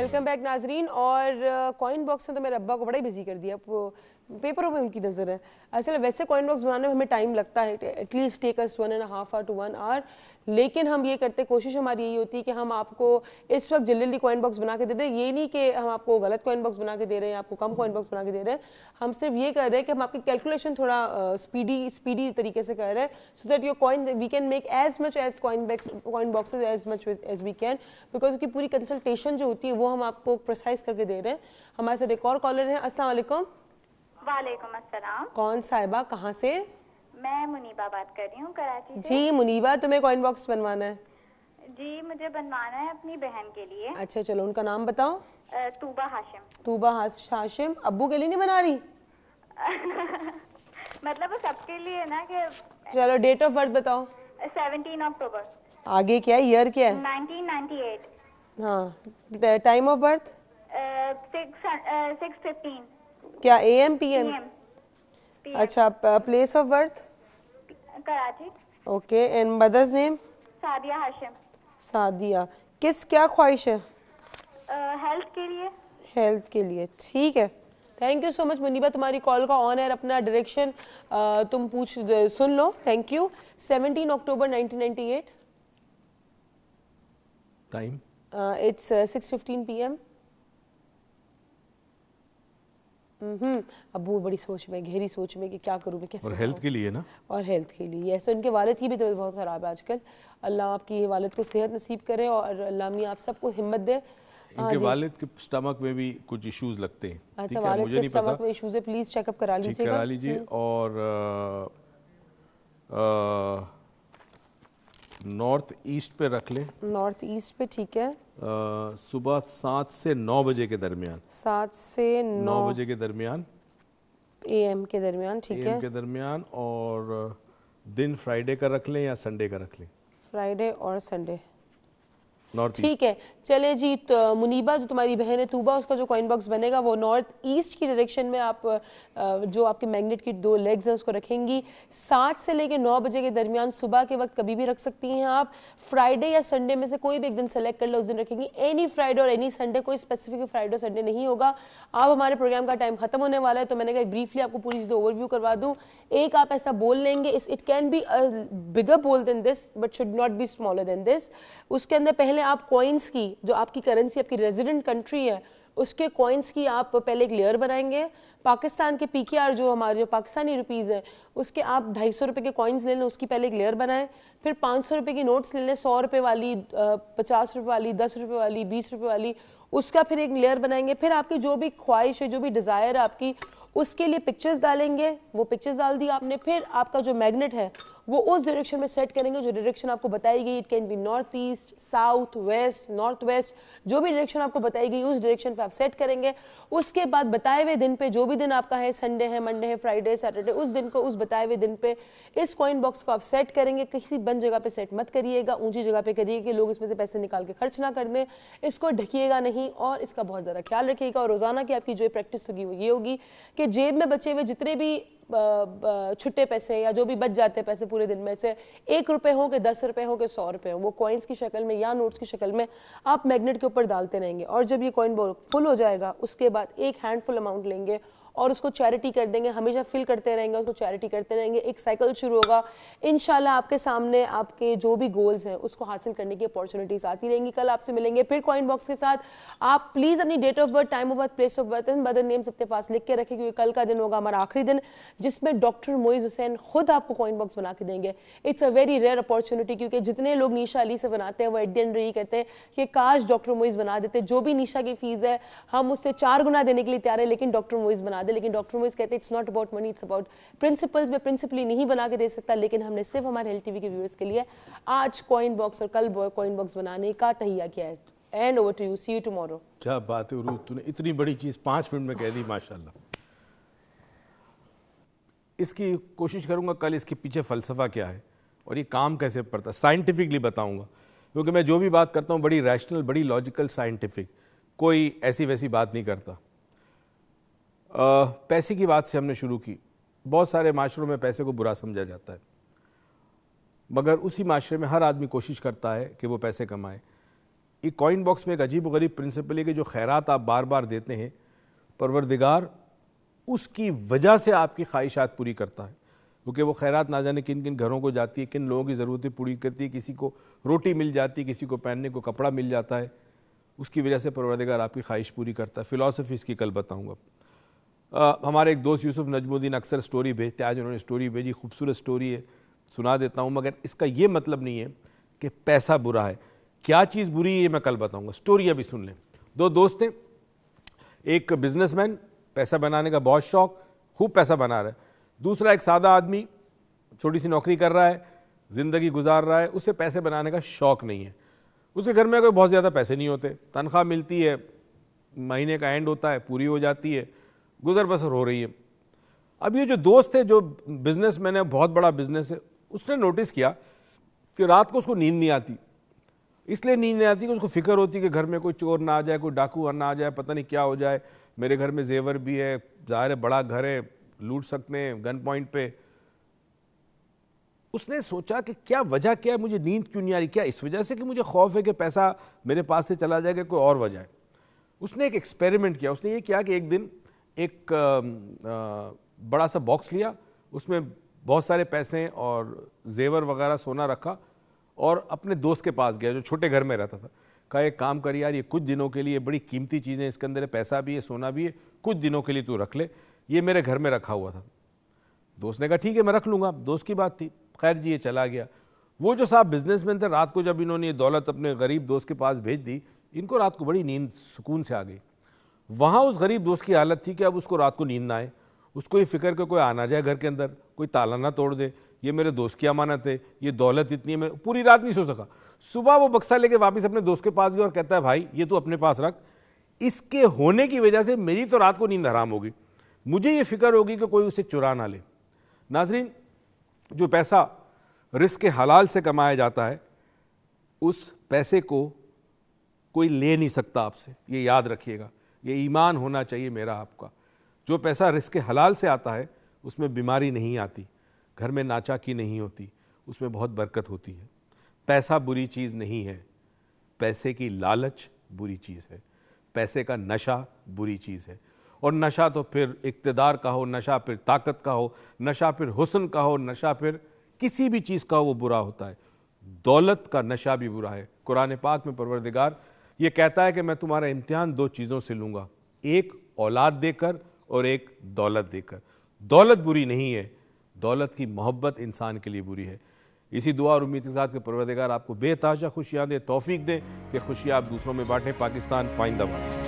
Welcome back नाजरीन और coin box ने तो मेरे अब्बा को बड़ा ही बिजी कर दिया पेपरों में उनकी नज़र है असल वैसे कॉइन बॉक्स बनाने में हमें टाइम लगता है at least take us one and half hour to one hour लेकिन हम ये करते कोशिश हमारी यही होती है कि हम आपको इस वक्त जल्दी कॉइन बॉक्स बना के दे दें ये नहीं कि हम आपको गलत कॉइन बॉक्स बना के दे रहे हैं आपको कम कॉइन बॉक्स बना के दे रहे हैं हम सिर्फ ये कर रहे हैं कि हम आपकी कैलकुलेशन थोड़ा स्पीडी स्पीडी तरीके से कर रहे हैं so that your coin we can make as much as coin backs coin box as much as we can because उसकी पूरी कंसल्टेशन जो होती है वो हम आपको प्रोसाइज करके दे रहे हैं हमारे साथ एक और कॉलर है असला वालेकुम वालेकुम अस्सलाम कौन साहिबा कहाँ से मैं मुनीबा बात कर रही हूँ कराची जी मुनीबा तुम्हें कॉइन बॉक्स बनवाना है जी मुझे बनवाना है अपनी बहन के लिए अच्छा चलो उनका नाम बताओ तूबा हाशिम तूबा हाशिम अबू के लिए नहीं बना रही मतलब सबके लिए ना कि चलो डेट ऑफ बर्थ बताओ 17 अक्टूबर आगे क्या ईयर क्या है 1998 हाँ टाइम ऑफ बर्थ क्या ए एम पी एम अच्छा place of birth Karachi okay and mother's name Sadia Hashim Sadia किस क्या ख्वाहिश है हेल्थ के लिए हेल्थ के लिए ठीक है thank you so much Muniba तुम्हारी कॉल का ऑन एयर अपना डायरेक्शन तुम पूछ सुन लो thank you 17 October 1998 time Uh, it's uh, 6:15 p.m. Hmm अब वो बड़ी सोच में गहरी सोच में कि क्या करूँ मैं कैसे और हेल्थ के लिए ना और हेल्थ के लिए यस तो इनके वालद की भी तबीयत बहुत ख़राब है आजकल अल्लाह आपकी वालद को सेहत नसीब करे और अल्लाह मियाँ आप सबको हिम्मत दे हाँ इनके वालिद के स्टमक में भी कुछ इश्यूज लगते हैं अच्छा वालिद के स्टमक में इश्यूज है प्लीज़ चेकअप करा लीजिए करा हम्म। लीजिए और नॉर्थ ईस्ट पे रख लें नॉर्थ ईस्ट पे ठीक है सुबह सात से नौ बजे के दरमियान सात से नौ बजे के दरमियान ए एम के दरमियान ठीक है के दरमियान और दिन फ्राइडे का रख लें या संडे का रख लें फ्राइडे और संडे ठीक है चले जी तो मुनीबा जो तुम्हारी बहन है तूबा उसका जो कॉइन बॉक्स बनेगा वो नॉर्थ ईस्ट की डायरेक्शन में आप जो आपके मैग्नेट की दो लेग्स हैं उसको रखेंगी सात से लेकर नौ बजे के दरमियान सुबह के वक्त कभी भी रख सकती हैं आप फ्राइडे या संडे में से कोई भी एक दिन सेलेक्ट कर लो उस दिन रखेंगी एनी फ्राइडे और एनी संडे कोई स्पेसिफिक फ्राइडे और संडे नहीं होगा आप हमारे प्रोग्राम का टाइम खत्म होने वाला है तो मैंने कहा ब्रीफली आपको पूरी चीज़ ओवरव्यू करवा दूँ एक आप ऐसा बोल लेंगे इट कैन बी बिगर बोल than this but should not be smaller than this उसके अंदर पहले पहले आप कॉइन्स की जो आपकी करेंसी आपकी रेजिडेंट कंट्री है उसके कॉइन्स की आप पहले एक लेयर बनाएंगे पाकिस्तान के पी जो हमारे जो पाकिस्तानी रुपीज़ है उसके आप ढाई सौ रुपये के कॉइन्स ले लें उसकी पहले एक लेयर बनाएं फिर पाँच सौ रुपये की नोट्स ले लें सौ रुपये वाली पचास रुपये वाली दस रुपये वाली बीस रुपये वाली उसका फिर एक लेयर बनाएंगे फिर आपकी जो भी ख्वाहिश है जो भी डिज़ायर है आपकी उसके लिए पिक्चर्स डालेंगे वो पिक्चर्स डाल दी आपने फिर आपका जो मैग्नेट है वो उस डायरेक्शन में सेट करेंगे जो डायरेक्शन आपको बताई गई it can be north east south west north west जो भी डायरेक्शन आपको बताई गई उस डायरेक्शन पर आप सेट करेंगे उसके बाद बताए हुए दिन पे जो भी दिन आपका है संडे है मंडे है फ्राइडे सैटरडे उस दिन को उस बताए हुए दिन पे इस कॉइन बॉक्स को आप सेट करेंगे किसी बंद जगह पे सेट मत करिएगा ऊंची जगह पे करिए कि लोग इसमें से पैसे निकाल के खर्च ना कर दें इसको ढकिएगा नहीं और इसका बहुत ज़्यादा ख्याल रखिएगा और रोज़ाना की आपकी जो प्रैक्टिस होगी वो ये होगी कि जेब में बचे हुए जितने भी छुट्टे पैसे या जो भी बच जाते पैसे पूरे दिन में से एक रुपये हो के दस रुपये हो के सौ रुपये हो वो कॉइन्स की शक्ल में या नोट्स की शक्ल में आप मैग्नेट के ऊपर डालते रहेंगे और जब ये कॉइन फुल हो जाएगा उसके बाद एक हैंडफुल अमाउंट लेंगे और उसको चैरिटी कर देंगे हमेशा फिल करते रहेंगे उसको चैरिटी करते रहेंगे एक साइकिल शुरू होगा इन आपके सामने आपके जो भी गोल्स हैं उसको हासिल करने की अपॉर्चुनिटीज़ आती रहेंगी कल आपसे मिलेंगे फिर कॉइन बॉक्स के साथ आप प्लीज़ अपनी date of birth time of birth place of birth and brother names अपने पास लिख के रखें क्योंकि कल का दिन होगा हमारा आखिरी दिन जिसमें डॉक्टर मोइज हुसैन खुद आपको कॉइन बॉक्स बना के देंगे it's a very rare opportunity क्योंकि जितने लोग नीशा अली से बनाते हैं वो एट द रही कहते हैं कि काश डॉक्टर मोइज बना देते जो भी नीशा की फीस है हम उससे चार गुना देने के लिए तैयार है लेकिन डॉक्टर मोइज बना दे दे लेकिन डॉक्टर मोइस कहते हैं it's not about money it's about principles मैं प्रिंसिपली नहीं बना के दे सकता लेकिन हमने सिर्फ हमारे हेल्थ टीवी के व्यूअर्स के लिए आज कॉइन बॉक्स और कल कॉइन बॉक्स बनाने का तहिया किया है and over to you see you tomorrow क्या बात है उरू तूने इतनी बड़ी चीज़ पाँच मिनट में कह दी माशाल्लाह इसकी कोशिश करूंगा कल इसके पीछे फ़लसफ़ा क्या है और ये काम कैसे पड़ता है साइंटिफिकली बताऊंगा क्योंकि मैं जो भी बात करता हूँ बड़ी रैशनल बड़ी लॉजिकल साइंटिफिक कोई ऐसी वैसी बात नहीं करता पैसे की बात से हमने शुरू की बहुत सारे माशरों में पैसे को बुरा समझा जाता है मगर उसी माशरे में हर आदमी कोशिश करता है कि वो पैसे कमाए ये कॉइन बॉक्स में एक अजीब गरीब प्रिंसिपल है कि जो खैरात आप बार बार देते हैं परवरदिगार उसकी वजह से आपकी ख्वाहिशात पूरी करता है क्योंकि वो खैरात ना जाने किन किन घरों को जाती है किन लोगों की ज़रूरतें पूरी करती है किसी को रोटी मिल जाती है किसी को पहनने को कपड़ा मिल जाता है उसकी वजह से परवरदिगार आपकी ख्वाहिश पूरी करता है फ़िलासफ़ी इसकी कल बताऊँगा आ, हमारे एक दोस्त यूसुफ नजमुद्दीन अक्सर स्टोरी भेजते आज उन्होंने स्टोरी भेजी खूबसूरत स्टोरी है सुना देता हूँ मगर इसका ये मतलब नहीं है कि पैसा बुरा है क्या चीज़ बुरी है ये मैं कल बताऊँगा स्टोरी अभी सुन लें दो दोस्त हैं एक बिजनेसमैन पैसा बनाने का बहुत शौक खूब पैसा बना रहा है दूसरा एक सादा आदमी छोटी सी नौकरी कर रहा है ज़िंदगी गुजार रहा है उसे पैसे बनाने का शौक़ नहीं है उसके घर में कोई बहुत ज़्यादा पैसे नहीं होते तनख्वाह मिलती है महीने का एंड होता है पूरी हो जाती है गुजर बसर हो रही है अब ये जो दोस्त है जो बिज़नेस मैन है बहुत बड़ा बिज़नेस है उसने नोटिस किया कि रात को उसको नींद नहीं आती इसलिए नींद नहीं आती कि उसको फिक्र होती है कि घर में कोई चोर ना आ जाए कोई डाकू ना आ जाए पता नहीं क्या हो जाए मेरे घर में जेवर भी है ज़ाहिर है बड़ा घर है लूट सकते हैं गन पॉइंट पे उसने सोचा कि क्या वजह क्या है मुझे नींद क्यों नहीं आ रही क्या इस वजह से कि मुझे खौफ है कि पैसा मेरे पास से चला जाएगा कोई और वजह है उसने एक एक्सपेरिमेंट किया उसने ये किया कि एक दिन एक बड़ा सा बॉक्स लिया उसमें बहुत सारे पैसे और जेवर वगैरह सोना रखा और अपने दोस्त के पास गया जो छोटे घर में रहता था कहा एक काम कर यार ये कुछ दिनों के लिए बड़ी कीमती चीज़ें इसके अंदर है पैसा भी है सोना भी है कुछ दिनों के लिए तू रख ले ये मेरे घर में रखा हुआ था दोस्त ने कहा ठीक है मैं रख लूँगा दोस्त की बात थी खैर जी ये चला गया वो जो साहब बिजनेसमैन थे रात को जब इन्होंने ये दौलत अपने गरीब दोस्त के पास भेज दी इनको रात को बड़ी नींद सुकून से आ गई वहाँ उस गरीब दोस्त की हालत थी कि अब उसको रात को नींद ना आए उसको ये फिक्र कर कोई आना जाए घर के अंदर कोई ताला ना तोड़ दे ये मेरे दोस्त की अमानत है ये दौलत इतनी है मैं पूरी रात नहीं सो सका सुबह वो बक्सा लेके वापस अपने दोस्त के पास गया और कहता है भाई ये तू अपने पास रख इसके होने की वजह से मेरी तो रात को नींद हराम होगी मुझे ये फिक्र होगी कि कोई उसे चुरा ना ले नाजरीन जो पैसा रिस्क के हलाल से कमाया जाता है उस पैसे को कोई ले नहीं सकता आपसे ये याद रखिएगा ये ईमान होना चाहिए मेरा आपका जो पैसा रिस्क हलाल से आता है उसमें बीमारी नहीं आती घर में नाचाकी नहीं होती उसमें बहुत बरकत होती है पैसा बुरी चीज़ नहीं है पैसे की लालच बुरी चीज़ है पैसे का नशा बुरी चीज़ है और नशा तो फिर इकतदार का हो नशा फिर ताकत का हो नशा फिर हुसन का हो नशा फिर किसी भी चीज़ का हो वो बुरा होता है दौलत का नशा भी बुरा है कुरान पाक में परवरदिगार ये कहता है कि मैं तुम्हारा इम्तिहान दो चीज़ों से लूँगा एक औलाद देकर और एक दौलत देकर दौलत बुरी नहीं है दौलत की मोहब्बत इंसान के लिए बुरी है इसी दुआ और उम्मीद के साथ के परवरदगार आपको बेताज़ा खुशियाँ दें तोफीक दें कि खुशियाँ आप दूसरों में बांटें पाकिस्तान पाइंदा बांटें